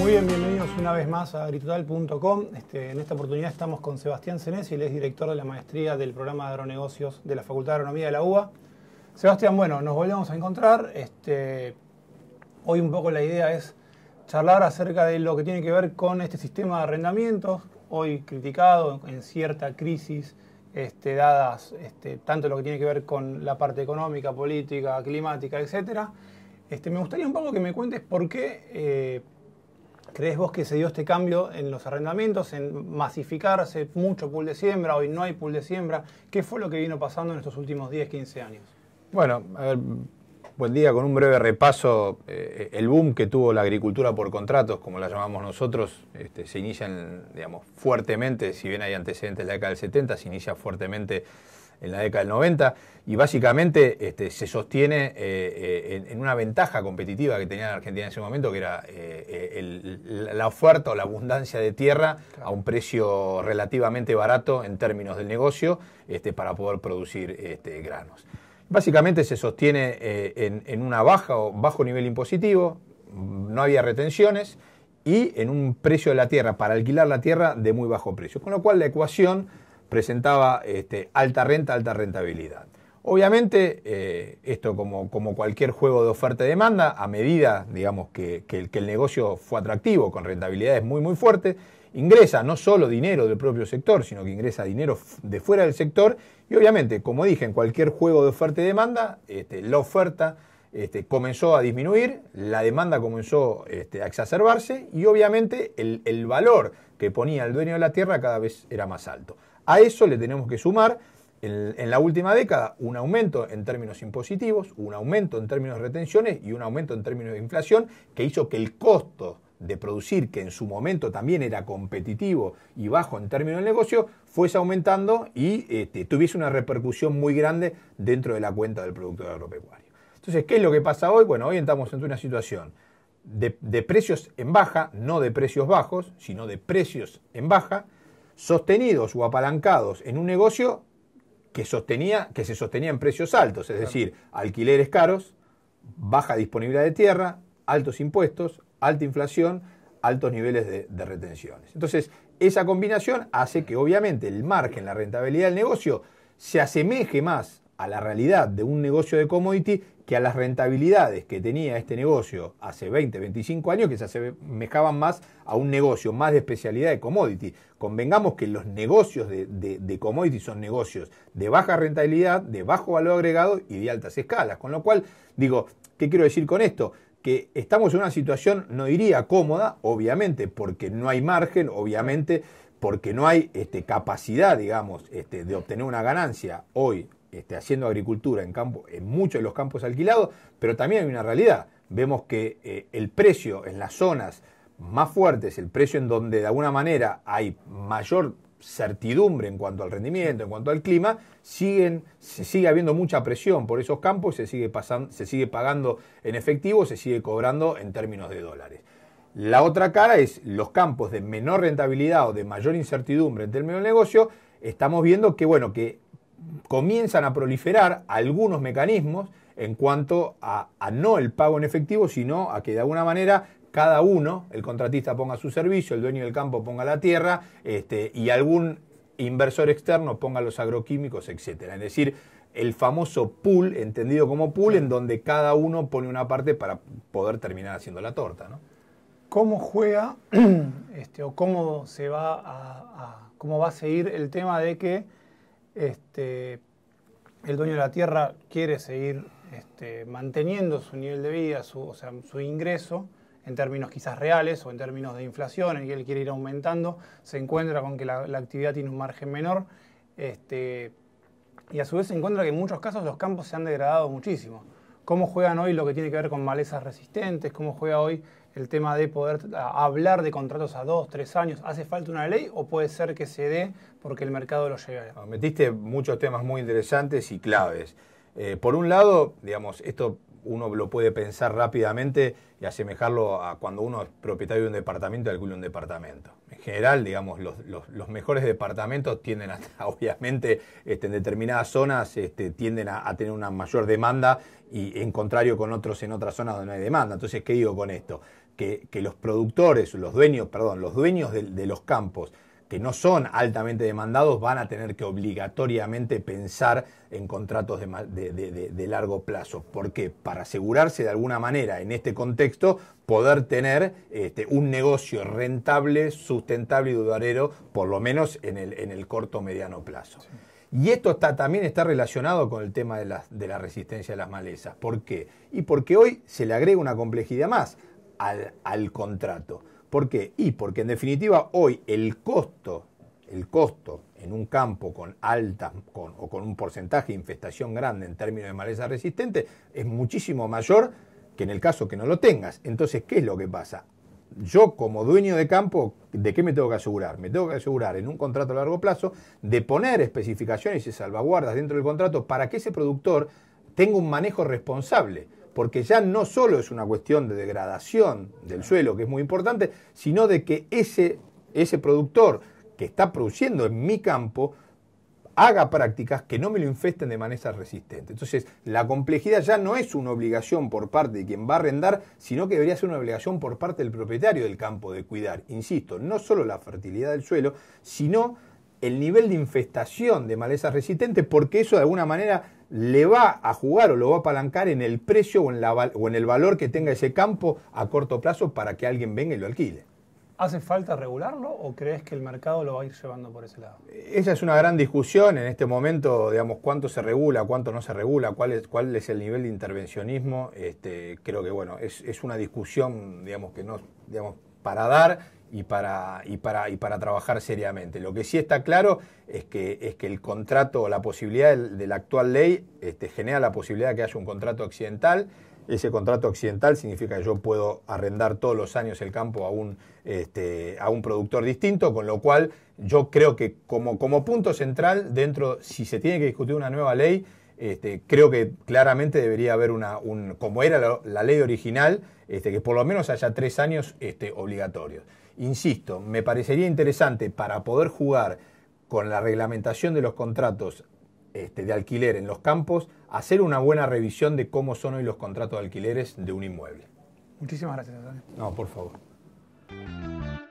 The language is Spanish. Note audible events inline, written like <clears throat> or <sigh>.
Muy bien, bienvenidos una vez más a agritotal.com. Este, en esta oportunidad estamos con Sebastián Cenés, él es director de la maestría del programa de agronegocios de la Facultad de Agronomía de la UBA. Sebastián, bueno, nos volvemos a encontrar. Este, hoy un poco la idea es charlar acerca de lo que tiene que ver con este sistema de arrendamientos, hoy criticado en cierta crisis, este, dadas tanto lo que tiene que ver con la parte económica, política, climática, etc. me gustaría un poco que me cuentes por qué... Eh, ¿Crees vos que se dio este cambio en los arrendamientos, en masificarse mucho pool de siembra, hoy no hay pool de siembra? ¿Qué fue lo que vino pasando en estos últimos 10, 15 años? Bueno, a ver, buen día, con un breve repaso, eh, el boom que tuvo la agricultura por contratos, como la llamamos nosotros, este, se inicia, digamos, fuertemente, si bien hay antecedentes de la década del 70, se inicia fuertemente en la década del 90 y básicamente este, se sostiene eh, eh, en, una ventaja competitiva que tenía la Argentina en ese momento, que era eh, la oferta o la abundancia de tierra a un precio relativamente barato en términos del negocio este, para poder producir este, granos. Básicamente se sostiene en, en, una baja o bajo nivel impositivo, no había retenciones y en un precio de la tierra para alquilar la tierra de muy bajo precio. Con lo cual la ecuación presentaba este, alta renta, alta rentabilidad. Obviamente, eh, esto como, cualquier juego de oferta y demanda, a medida digamos, que, el negocio fue atractivo, con rentabilidades muy muy fuertes, ingresa no solo dinero del propio sector, sino que ingresa dinero de fuera del sector y obviamente, como dije, en cualquier juego de oferta y demanda, este, la oferta este, comenzó a disminuir, la demanda comenzó a exacerbarse y obviamente el valor que ponía el dueño de la tierra cada vez era más alto. A eso le tenemos que sumar en, la última década un aumento en términos impositivos, un aumento en términos de retenciones y un aumento en términos de inflación que hizo que el costo de producir, que en su momento también era competitivo y bajo en términos de negocio, fuese aumentando y este, tuviese una repercusión muy grande dentro de la cuenta del productor agropecuario. Entonces, ¿qué es lo que pasa hoy? Bueno, hoy estamos en una situación de precios en baja, no de precios bajos, sino de precios en baja, sostenidos o apalancados en un negocio que, sostenía, que se sostenía en precios altos, es decir, alquileres caros, baja disponibilidad de tierra, altos impuestos, alta inflación, altos niveles de, de retenciones. Entonces, esa combinación hace que obviamente el margen, la rentabilidad del negocio, se asemeje más a la realidad de un negocio de commodity que a las rentabilidades que tenía este negocio hace 20, 25 años, que se asemejaban más a un negocio más de especialidad de commodity. Convengamos que los negocios de, commodity son negocios de baja rentabilidad, de bajo valor agregado y de altas escalas. Con lo cual, digo, ¿qué quiero decir con esto? que estamos en una situación, no diría cómoda, obviamente, porque no hay margen, obviamente, porque no hay este, capacidad, digamos, este, de obtener una ganancia hoy este, haciendo agricultura en, campo, en muchos de los campos alquilados, pero también hay una realidad. Vemos que eh, el precio en las zonas más fuertes, el precio en donde de alguna manera hay mayor certidumbre en cuanto al rendimiento, en cuanto al clima, siguen, se sigue habiendo mucha presión por esos campos, se sigue, se sigue pagando en efectivo, se sigue cobrando en términos de dólares. La otra cara es los campos de menor rentabilidad o de mayor incertidumbre en términos de negocio, estamos viendo que, bueno, que comienzan a proliferar algunos mecanismos en cuanto a, no el pago en efectivo, sino a que de alguna manera cada uno, el contratista ponga su servicio, el dueño del campo ponga la tierra este, y algún inversor externo ponga los agroquímicos, etc. Es decir, el famoso pool, entendido como pool, en donde cada uno pone una parte para poder terminar haciendo la torta. ¿no? ¿Cómo juega <clears throat> este, o cómo se va cómo va a seguir el tema de que este, el dueño de la tierra quiere seguir este, manteniendo su nivel de vida, su, o su ingreso en términos quizás reales o en términos de inflación, y él quiere ir aumentando, se encuentra con que la, actividad tiene un margen menor este, y a su vez se encuentra que en muchos casos los campos se han degradado muchísimo. ¿Cómo juegan hoy lo que tiene que ver con malezas resistentes? ¿Cómo juega hoy el tema de poder hablar de contratos a dos, tres años, ¿hace falta una ley o puede ser que se dé porque el mercado lo lleve? Ah, metiste muchos temas muy interesantes y claves. Eh, por un lado, digamos, esto uno lo puede pensar rápidamente y asemejarlo a cuando uno es propietario de un departamento y alquila un departamento. En general, digamos, los, mejores departamentos tienden a, <laughs> obviamente, este, en determinadas zonas este, tienden a, a, tener una mayor demanda y en contrario con otros en otras zonas donde no hay demanda. Entonces, ¿qué digo con esto? que, los productores, los dueños, perdón, los dueños de, los campos que no son altamente demandados van a tener que obligatoriamente pensar en contratos de, largo plazo. ¿Por qué? Para asegurarse de alguna manera en este contexto poder tener este, un negocio rentable, sustentable y duradero, por lo menos en el, en el corto mediano plazo. Y esto también está relacionado con el tema de la, de la resistencia a las malezas. ¿Por qué? Y porque hoy se le agrega una complejidad más al, contrato. ¿Por qué? Y porque en definitiva hoy el costo, el costo en un campo con alta o con un porcentaje de infestación grande en términos de maleza resistente es muchísimo mayor que en el caso que no lo tengas. Entonces, ¿qué es lo que pasa? Yo como dueño de campo, ¿de qué me tengo que asegurar? Me tengo que asegurar en un contrato a largo plazo de poner especificaciones y salvaguardas dentro del contrato para que ese productor tenga un manejo responsable porque ya no solo es una cuestión de degradación del suelo, que es muy importante, sino de que ese, ese productor que está produciendo en mi campo haga prácticas que no me lo infesten de manera resistente. Entonces, la complejidad ya no es una obligación por parte de quien va a arrendar, sino que debería ser una obligación por parte del propietario del campo de cuidar, insisto, no solo la fertilidad del suelo, sino el nivel de infestación de malezas resistentes porque eso de alguna manera le va a jugar o lo va a apalancar en el precio o en, o en el valor que tenga ese campo a corto plazo para que alguien venga y lo alquile. ¿Hace falta regularlo o crees que el mercado lo va a ir llevando por ese lado? Esa es una gran discusión en este momento, digamos, cuánto se regula, cuánto no se regula, cuál es, cuál es el nivel de intervencionismo. Este, creo que, bueno, es, una discusión, digamos, que no, para dar y para, y para, y para trabajar seriamente. Lo que sí está claro es que, es que el contrato, o la posibilidad de, la actual ley este, genera la posibilidad de que haya un contrato accidental. Ese contrato accidental significa que yo puedo arrendar todos los años el campo este, a un, productor distinto, con lo cual yo creo que como, como punto central, dentro, si se tiene que discutir una nueva ley, este, creo que claramente debería haber una, un, como era la, ley original, que por lo menos haya tres años este, obligatorios. Insisto, me parecería interesante para poder jugar con la reglamentación de los contratos este, de alquiler en los campos, hacer una buena revisión de cómo son hoy los contratos de alquileres de un inmueble. Muchísimas gracias, Antonio. No, por favor.